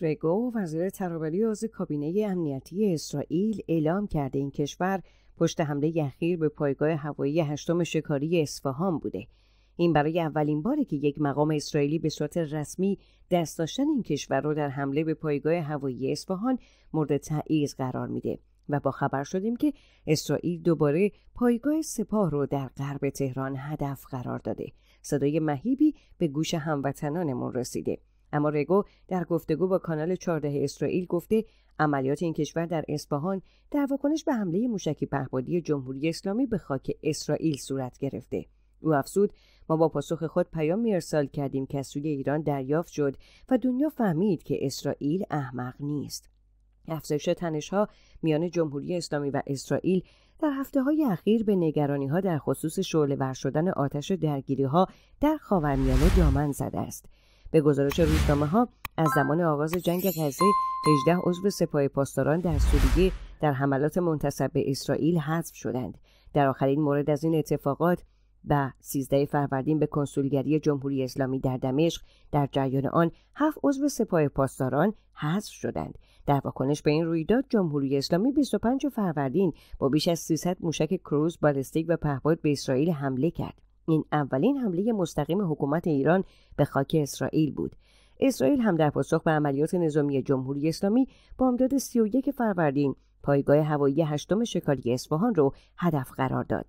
ریگو وزیر ترابری عضو کابینه امنیتی اسرائیل اعلام کرده این کشور پشت حمله اخیر به پایگاه هوایی هشتم شکاری اصفهان بوده این برای اولین باره که یک مقام اسرائیلی به صورت رسمی دست داشتن این کشور را در حمله به پایگاه هوایی اصفهان مورد تعییز قرار میده و با خبر شدیم که اسرائیل دوباره پایگاه سپاه رو در غرب تهران هدف قرار داده صدای مهیبی به گوش هموطنانمون رسیده اما رگو در گفتگو با کانال 14 اسرائیل گفته عملیات این کشور در اصفهان در واکنش به حمله موشکی پهپادی جمهوری اسلامی به خاک اسرائیل صورت گرفته او افزود ما با پاسخ خود پیام ارسال کردیم که از سوی ایران دریافت شد و دنیا فهمید که اسرائیل احمق نیست افزایش تنشها میان جمهوری اسلامی و اسرائیل در هفته های اخیر به نگرانی ها در خصوص شعله ور شدن آتش درگیری ها در خاورمیانه دامن زده است به گزارش روزنامه ها از زمان آغاز جنگ غزه 18 عضو سپاه پاسداران در سوریه در حملات منتصب به اسرائیل حذف شدند در آخرین مورد از این اتفاقات و 13 فروردین به کنسولگری جمهوری اسلامی در دمشق در جریان آن هفت عضو سپاه پاسداران حذف شدند در واکنش به این رویداد جمهوری اسلامی 25 فروردین با بیش از 300 موشک کروز بالستیک و پهپاد به اسرائیل حمله کرد این اولین حمله مستقیم حکومت ایران به خاک اسرائیل بود اسرائیل هم در پاسخ به عملیات نظامی جمهوری اسلامی با امداد 31 فروردین پایگاه هوایی هشتم شکاری اصفهان رو هدف قرار داد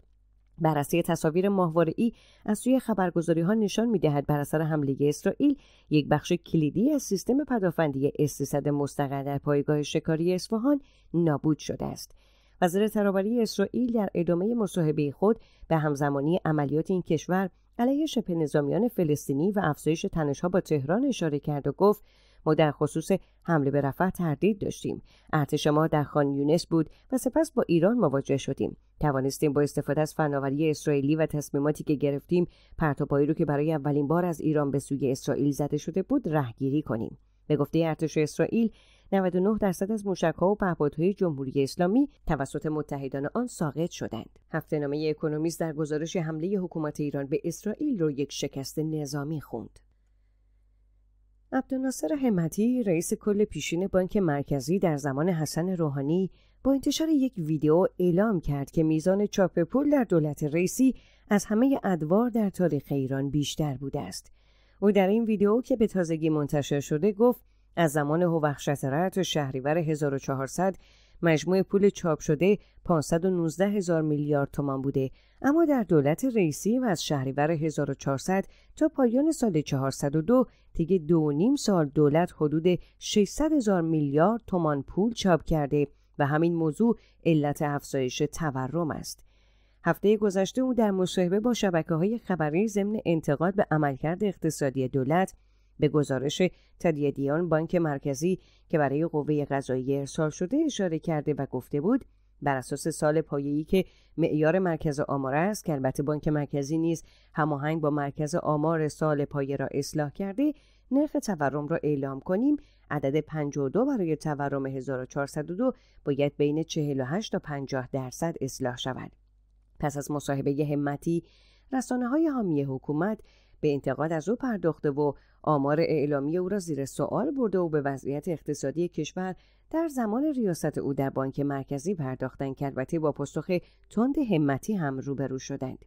بررسی تصاویر ماهواره‌ای از سوی خبرگزاری ها نشان میدهد بر اثر حمله اسرائیل یک بخش کلیدی از سیستم پدافندی S300 مستقر در پایگاه شکاری اصفهان نابود شده است وزیر ترابری اسرائیل در ادامه مصاحبه خود به همزمانی عملیات این کشور علیه شبه نظامیان فلسطینی و افزایش ها با تهران اشاره کرد و گفت ما در خصوص حمله به رفح تردید داشتیم ارتش ما در خان یونس بود و سپس با ایران مواجه شدیم توانستیم با استفاده از فناوری اسرائیلی و تصمیماتی که گرفتیم پرتوپایی رو که برای اولین بار از ایران به سوی اسرائیل زده شده بود رهگیری کنیم به گفته ارتش اسرائیل 99 درصد از موشکها و پهپادهای جمهوری اسلامی توسط متحدان آن ساقط شدند. هفتهنامه اکونومیست در گزارش حمله حکومت ایران به اسرائیل رو یک شکست نظامی خوند. عبدالناصر همتی رئیس کل پیشین بانک مرکزی در زمان حسن روحانی با انتشار یک ویدیو اعلام کرد که میزان چاپ پول در دولت رئیسی از همه ادوار در تاریخ ایران بیشتر بوده است. او در این ویدیو که به تازگی منتشر شده گفت از زمان هوخشت تا شهریور 1400 مجموع پول چاپ شده 519 هزار میلیارد تومان بوده اما در دولت رئیسی و از شهریور 1400 تا پایان سال 402 دیگه دو نیم سال دولت حدود 600 هزار میلیارد تومان پول چاپ کرده و همین موضوع علت افزایش تورم است. هفته گذشته او در مصاحبه با شبکه های خبری ضمن انتقاد به عملکرد اقتصادی دولت به گزارش تدیدیان بانک مرکزی که برای قوه قضایی ارسال شده اشاره کرده و گفته بود بر اساس سال پایه‌ای که معیار مرکز آمار است که البته بانک مرکزی نیز هماهنگ با مرکز آمار سال پایه را اصلاح کرده نرخ تورم را اعلام کنیم عدد 52 برای تورم 1402 باید بین 48 تا 50 درصد اصلاح شود پس از مصاحبه همتی رسانه های حامی حکومت به انتقاد از او پرداخته و آمار اعلامی او را زیر سوال برده و به وضعیت اقتصادی کشور در زمان ریاست او در بانک مرکزی پرداختند که البته با پاسخ تند همتی هم روبرو شدند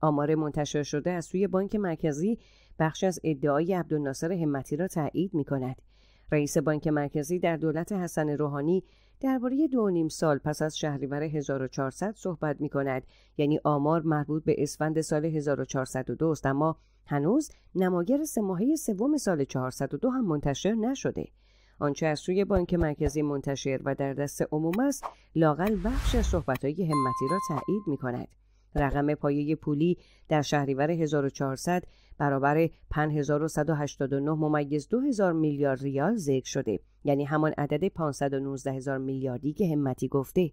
آمار منتشر شده از سوی بانک مرکزی بخش از ادعای عبدالناصر همتی را تایید می کند. رئیس بانک مرکزی در دولت حسن روحانی درباره دو نیم سال پس از شهریور 1400 صحبت می کند یعنی آمار مربوط به اسفند سال 1402 است اما هنوز نماگر سه ماهه سوم سال 402 هم منتشر نشده آنچه از سوی بانک مرکزی منتشر و در دست عموم است لاقل بخش های همتی را تایید می کند رقم پایه پولی در شهریور 1400 برابر 5189 ممیز 2000 میلیارد ریال ذکر شده یعنی همان عدد 519 هزار میلیاردی که همتی گفته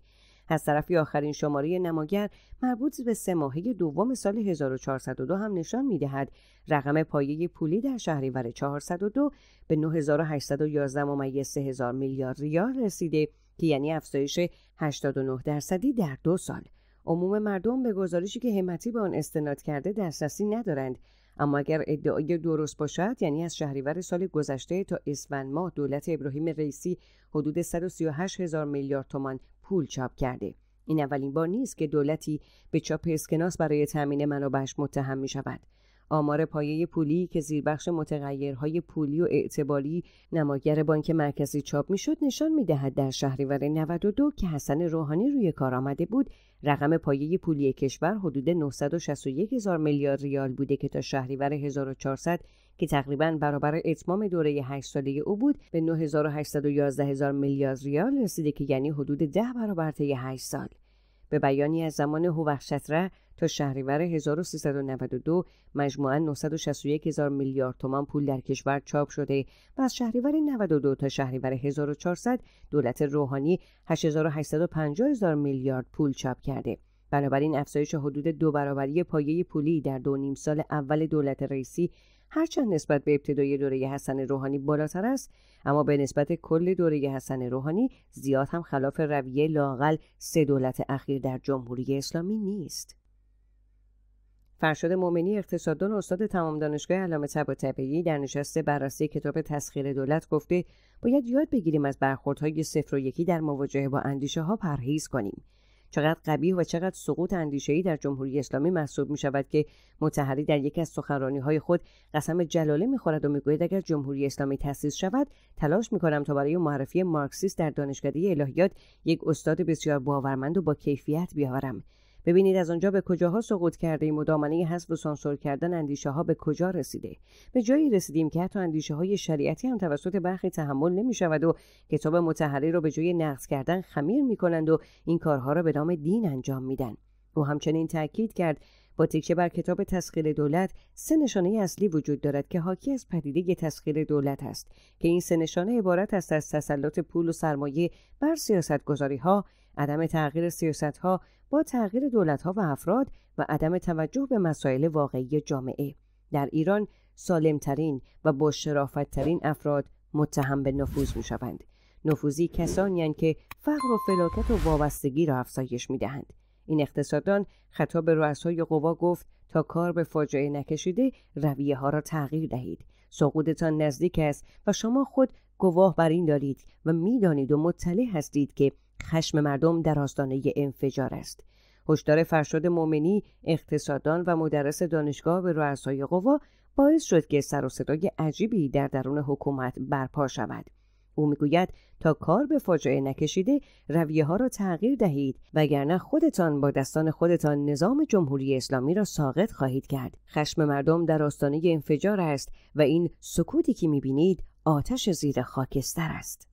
از طرفی آخرین شماره نماگر مربوط به سه ماهه دوم سال 1402 هم نشان میدهد رقم پایه پولی در شهریور 402 به 9811 ممیز 3000 میلیارد ریال رسیده که یعنی افزایش 89 درصدی در دو سال عموم مردم به گزارشی که همتی به آن استناد کرده دسترسی ندارند اما اگر ادعای درست باشد یعنی از شهریور سال گذشته تا اسفند ماه دولت ابراهیم رئیسی حدود 138 هزار میلیارد تومان پول چاپ کرده این اولین بار نیست که دولتی به چاپ اسکناس برای تامین منابعش متهم می شود آمار پایه پولی که زیربخش متغیرهای پولی و اعتباری نماگر بانک مرکزی چاپ میشد نشان میدهد در شهریور 92 که حسن روحانی روی کار آمده بود رقم پایه پولی کشور حدود 961 هزار میلیارد ریال بوده که تا شهریور 1400 که تقریبا برابر اتمام دوره 8 ساله او بود به 9811 هزار میلیارد ریال رسیده که یعنی حدود 10 برابر طی 8 سال به بیانی از زمان هوخشتره تا شهریور 1392 مجموعا 961 هزار میلیارد تومان پول در کشور چاپ شده و از شهریور 92 تا شهریور 1400 دولت روحانی 8850 هزار میلیارد پول چاپ کرده بنابراین افزایش حدود دو برابری پایه پولی در دو نیم سال اول دولت رئیسی هرچند نسبت به ابتدای دوره حسن روحانی بالاتر است اما به نسبت کل دوره حسن روحانی زیاد هم خلاف رویه لاقل سه دولت اخیر در جمهوری اسلامی نیست فرشاد مؤمنی اقتصاددان استاد تمام دانشگاه علامه طباطبایی در نشست بررسی کتاب تسخیر دولت گفته باید یاد بگیریم از برخوردهای صفر و یکی در مواجهه با اندیشه ها پرهیز کنیم چقدر قبیح و چقدر سقوط اندیشهای در جمهوری اسلامی محسوب می شود که متحری در یکی از سخرانی های خود قسم جلاله می خورد و میگوید اگر جمهوری اسلامی تأسیس شود تلاش می کنم تا برای معرفی مارکسیست در دانشکده الهیات یک استاد بسیار باورمند و با کیفیت بیاورم ببینید از آنجا به کجاها سقوط کرده ایم و دامنه حذف و سانسور کردن اندیشه ها به کجا رسیده به جایی رسیدیم که حتی اندیشه های شریعتی هم توسط برخی تحمل نمی شود و کتاب متحری را به جای نقض کردن خمیر می کنند و این کارها را به نام دین انجام میدن او همچنین تاکید کرد با تکیه بر کتاب تسخیر دولت سه نشانه اصلی وجود دارد که حاکی از پدیده تسخیر دولت است که این سه نشانه عبارت است از تسلط پول و سرمایه بر سیاستگذاری ها عدم تغییر سیاست ها با تغییر دولت ها و افراد و عدم توجه به مسائل واقعی جامعه در ایران سالمترین و با شرافتترین افراد متهم به نفوذ می شوند. نفوذی کسانی که فقر و فلاکت و وابستگی را افزایش می دهند. این اقتصاددان خطاب رؤسای قوا گفت تا کار به فاجعه نکشیده رویه ها را تغییر دهید سقوطتان نزدیک است و شما خود گواه بر این دارید و میدانید و مطلع هستید که خشم مردم در آستانه انفجار است هشدار فرشاد مؤمنی اقتصاددان و مدرس دانشگاه به رؤسای قوا باعث شد که سر و صدای عجیبی در درون حکومت برپا شود او میگوید تا کار به فاجعه نکشیده رویه ها را تغییر دهید وگرنه خودتان با دستان خودتان نظام جمهوری اسلامی را ساقط خواهید کرد خشم مردم در آستانه انفجار است و این سکوتی که میبینید آتش زیر خاکستر است